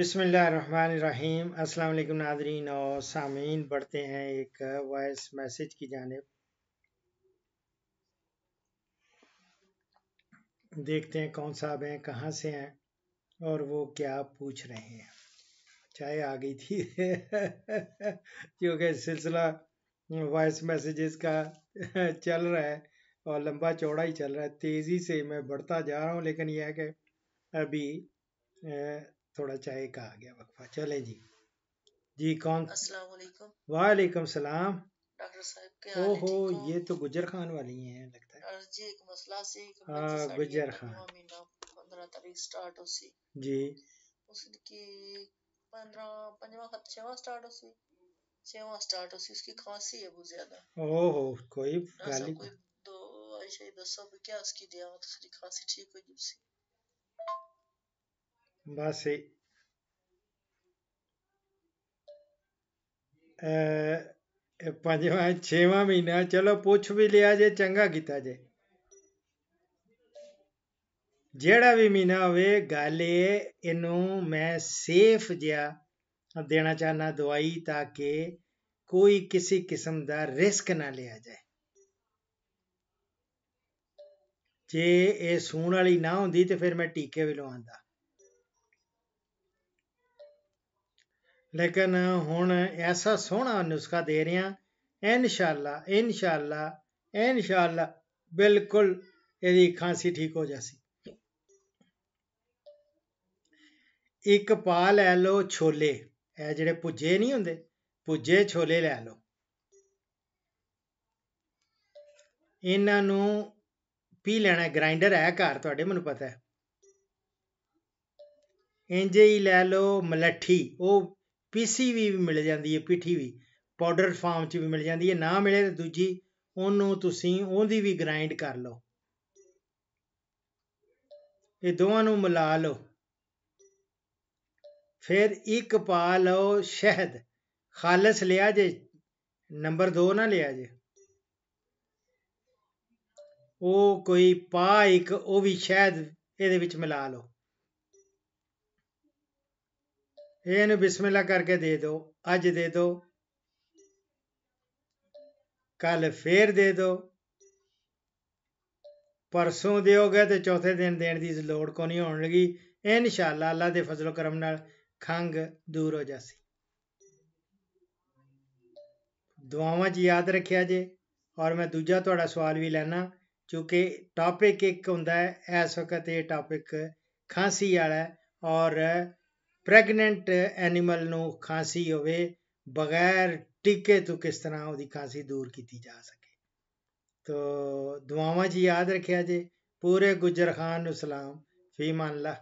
अस्सलाम वालेकुम नादरीन और सामीन बढ़ते हैं एक वॉइस मैसेज की जानब देखते हैं कौन साहब हैं कहाँ से हैं और वो क्या पूछ रहे हैं चाय आ गई थी क्योंकि सिलसिला वॉइस मैसेजेस का चल रहा है और लंबा चौड़ा ही चल रहा है तेज़ी से मैं बढ़ता जा रहा हूँ लेकिन यह है कि अभी थोड़ा चाय का आ गया वक्फा चले जी जी कौन वालेकुम सलाम डॉक्टर साहब ओहो ये तो गुजर खान वाली है लगता है जी एक मसला हाँ, गुजर खान पंद्रह तारीख स्टार्ट हो सी जी पंद्रह पंजवा छवा स्टार्ट हो सी छवा स्टार्ट हो सी उसकी खांसी है बहुत ज्यादा ओहो कोई गाली कोई दो दसो क्या उसकी दिया उसकी खांसी ठीक हो जी base ਪੰਜਵਾਂ ਛੇਵਾਂ ਮਹੀਨਾ ਚਲੋ ਪੁੱਛ ਵੀ ਲਿਆ ਜੇ ਚੰਗਾ ਕੀਤਾ ਜੇ ਜਿਹੜਾ ਵੀ ਮਹੀਨਾ ਹੋਵੇ ਗੱਲ ਇਹ ਇਹਨੂੰ ਮੈਂ ਸੇਫ ਜਿਆ ਦੇਣਾ ਚਾਹਨਾ ਦਵਾਈ ਤਾਂ ਕਿ ਕੋਈ ਕਿਸੇ ਕਿਸਮ ਦਾ ਰਿਸਕ ਨਾ ਲਿਆ ਜਾਏ ਜੇ ਇਹ ਸੂਣ ਵਾਲੀ ਨਾ ਹੁੰਦੀ ਤੇ ਫਿਰ ਮੈਂ ਟੀਕੇ ਵੀ ਲਵਾਉਂਦਾ ਲੇਕਿਨ ਹੁਣ ਐਸਾ ਸੋਹਣਾ ਨੁਸਖਾ ਦੇ ਰਿਹਾ ਇਨਸ਼ਾਅੱਲਾ ਇਨਸ਼ਾਅੱਲਾ ਇਨਸ਼ਾਅੱਲਾ ਬਿਲਕੁਲ ਇਹਦੀ ਖਾਂਸੀ ਠੀਕ ਹੋ ਜਾਸੀ ਇੱਕ ਪਾ ਲੈ ਲਓ ਛੋਲੇ ਇਹ ਜਿਹੜੇ ਪੁੱਜੇ ਨਹੀਂ ਹੁੰਦੇ ਪੁੱਜੇ ਛੋਲੇ ਲੈ ਲਓ ਇਹਨਾਂ ਨੂੰ ਪੀ ਲੈਣਾ ਗ੍ਰਾਈਂਡਰ ਹੈ ਘਰ ਤੁਹਾਡੇ ਮੈਨੂੰ ਪਤਾ ਹੈ ਇੰਜੇ ਹੀ ਲੈ ਲਓ ਮਲੱਠੀ ਉਹ ਪੀਸੀ ਵੀ ਮਿਲ ਜਾਂਦੀ ਹੈ ਪਿੱਠੀ ਵੀ ਪਾਊਡਰ ਫਾਰਮ 'ਚ ਵੀ ਮਿਲ ਜਾਂਦੀ ਹੈ ਨਾ ਮਿਲੇ ਤਾਂ ਦੂਜੀ ਉਹਨੂੰ ਤੁਸੀਂ ਉਹਦੀ ਵੀ ਗ੍ਰਾਈਂਡ ਕਰ ਲਓ ਇਹ ਦੋਵਾਂ ਨੂੰ ਮਿਲਾ ਲਓ ਫਿਰ ਇੱਕ ਪਾ ਲਓ ਸ਼ਹਿਦ ਖਾਲਸ ਲਿਆ ਜੇ ਨੰਬਰ 2 ਨਾ ਲਿਆ ਜੇ ਉਹ ਕੋਈ ਪਾ ਇੱਕ ਉਹ ਵੀ ਸ਼ਹਿਦ ਇਹਦੇ ਵਿੱਚ ਮਿਲਾ ਲਓ ਇਹ ਇਹਨੂੰ ਬਿਸਮਿਲ੍ਲਾ ਕਰਕੇ ਦੇ ਦਿਓ ਅੱਜ ਦੇ ਦਿਓ ਕੱਲ ਫੇਰ ਦੇ ਦਿਓ ਪਰਸੋਂ ਦਿਓਗੇ ਤੇ ਚੌਥੇ ਦਿਨ ਦੇਣ ਦੀ ਲੋੜ ਕੋ ਨਹੀਂ ਹੋਣ ਲਗੀ ਇਨਸ਼ਾਅੱਲਾ ਅੱਲਾ ਦੇ ਫਜ਼ਲ ਕਰਮ ਨਾਲ ਖੰਗ ਦੂਰ ਹੋ ਜਾਸੀ ਦੁਆਵਾਂ ਜੀ ਯਾਦ ਰੱਖਿਆ ਜੇ ਔਰ ਮੈਂ ਦੂਜਾ ਤੁਹਾਡਾ ਸਵਾਲ ਵੀ ਲੈਣਾ ਕਿਉਂਕਿ ਟਾਪਿਕ ਇੱਕ ਹੁੰਦਾ ਹੈ ਇਸ ਵਕਤ ਇਹ ਟਾਪਿਕ ਖਾਂਸੀ ਵਾਲਾ ਔਰ ਪ੍ਰੈਗਨੈਂਟ ਐਨੀਮਲ ਨੂੰ ਖਾਂਸੀ ਹੋਵੇ ਬਗੈਰ ਟੀਕੇ ਤੋਂ ਕਿਸ ਤਰ੍ਹਾਂ ਉਹਦੀ ਖਾਂਸੀ ਦੂਰ ਕੀਤੀ ਜਾ ਸਕੇ ਤੋ ਦੁਆਵਾਂ ਜੀ ਯਾਦ ਰੱਖਿਆ ਜੇ ਪੂਰੇ ਗੁਜਰਖਾਨ ਨੂੰ ਸਲਾਮ ਫੀਮਾਨ ਲਾ